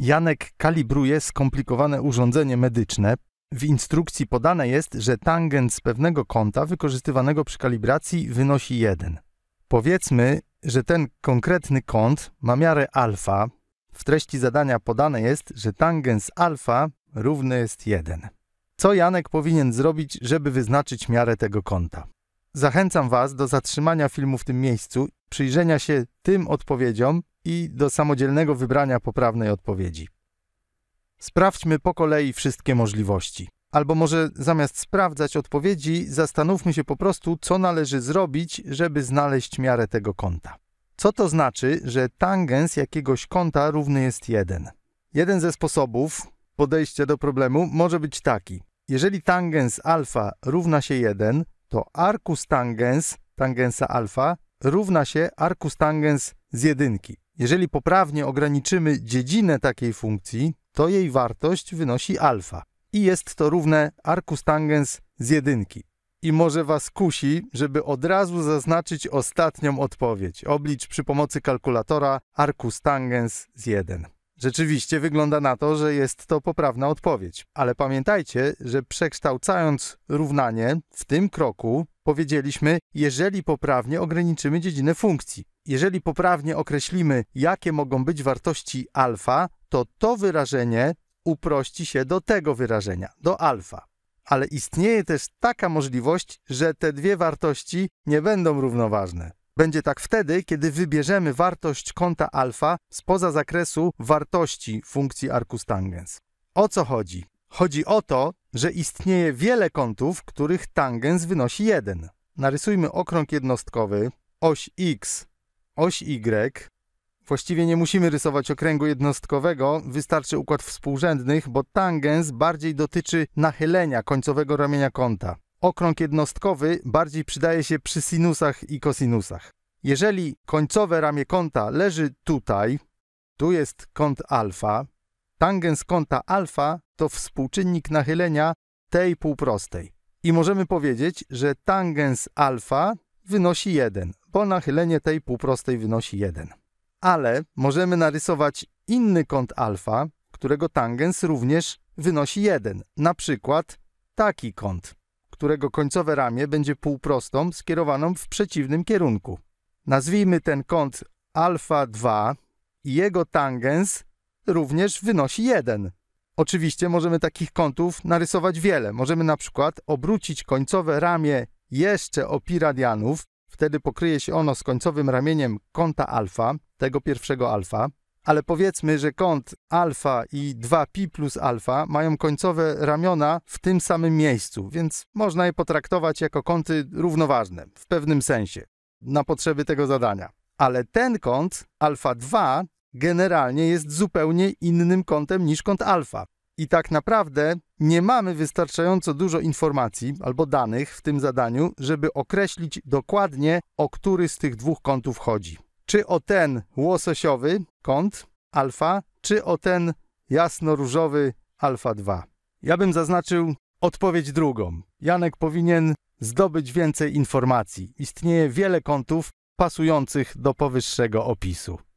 Janek kalibruje skomplikowane urządzenie medyczne. W instrukcji podane jest, że tangent z pewnego kąta wykorzystywanego przy kalibracji wynosi 1. Powiedzmy, że ten konkretny kąt ma miarę alfa. W treści zadania podane jest, że tangens alfa równy jest 1. Co Janek powinien zrobić, żeby wyznaczyć miarę tego kąta? Zachęcam Was do zatrzymania filmu w tym miejscu, przyjrzenia się tym odpowiedziom i do samodzielnego wybrania poprawnej odpowiedzi. Sprawdźmy po kolei wszystkie możliwości. Albo może zamiast sprawdzać odpowiedzi, zastanówmy się po prostu, co należy zrobić, żeby znaleźć miarę tego kąta. Co to znaczy, że tangens jakiegoś kąta równy jest 1? Jeden ze sposobów podejścia do problemu może być taki. Jeżeli tangens alfa równa się 1, to arcus tangens tangensa alfa równa się arcus tangens z jedynki. Jeżeli poprawnie ograniczymy dziedzinę takiej funkcji, to jej wartość wynosi alfa i jest to równe arcus tangens z jedynki. I może Was kusi, żeby od razu zaznaczyć ostatnią odpowiedź. Oblicz przy pomocy kalkulatora arcus tangens z 1. Rzeczywiście wygląda na to, że jest to poprawna odpowiedź, ale pamiętajcie, że przekształcając równanie w tym kroku powiedzieliśmy, jeżeli poprawnie ograniczymy dziedzinę funkcji. Jeżeli poprawnie określimy, jakie mogą być wartości alfa, to to wyrażenie uprości się do tego wyrażenia, do alfa. Ale istnieje też taka możliwość, że te dwie wartości nie będą równoważne. Będzie tak wtedy, kiedy wybierzemy wartość kąta alfa spoza zakresu wartości funkcji arcus tangens. O co chodzi? Chodzi o to, że istnieje wiele kątów, których tangens wynosi 1. Narysujmy okrąg jednostkowy, oś x, oś y. Właściwie nie musimy rysować okręgu jednostkowego, wystarczy układ współrzędnych, bo tangens bardziej dotyczy nachylenia końcowego ramienia kąta. Okrąg jednostkowy bardziej przydaje się przy sinusach i kosinusach. Jeżeli końcowe ramię kąta leży tutaj, tu jest kąt alfa, Tangens kąta alfa to współczynnik nachylenia tej półprostej. I możemy powiedzieć, że tangens alfa wynosi 1, bo nachylenie tej półprostej wynosi 1. Ale możemy narysować inny kąt alfa, którego tangens również wynosi 1. Na przykład taki kąt, którego końcowe ramię będzie półprostą skierowaną w przeciwnym kierunku. Nazwijmy ten kąt alfa 2 i jego tangens również wynosi 1. Oczywiście możemy takich kątów narysować wiele. Możemy na przykład obrócić końcowe ramię jeszcze o pi radianów, wtedy pokryje się ono z końcowym ramieniem kąta alfa, tego pierwszego alfa, ale powiedzmy, że kąt alfa i 2pi plus alfa mają końcowe ramiona w tym samym miejscu, więc można je potraktować jako kąty równoważne w pewnym sensie na potrzeby tego zadania. Ale ten kąt alfa 2 generalnie jest zupełnie innym kątem niż kąt alfa. I tak naprawdę nie mamy wystarczająco dużo informacji albo danych w tym zadaniu, żeby określić dokładnie, o który z tych dwóch kątów chodzi. Czy o ten łososiowy kąt alfa, czy o ten jasnoróżowy różowy alfa 2. Ja bym zaznaczył odpowiedź drugą. Janek powinien zdobyć więcej informacji. Istnieje wiele kątów pasujących do powyższego opisu.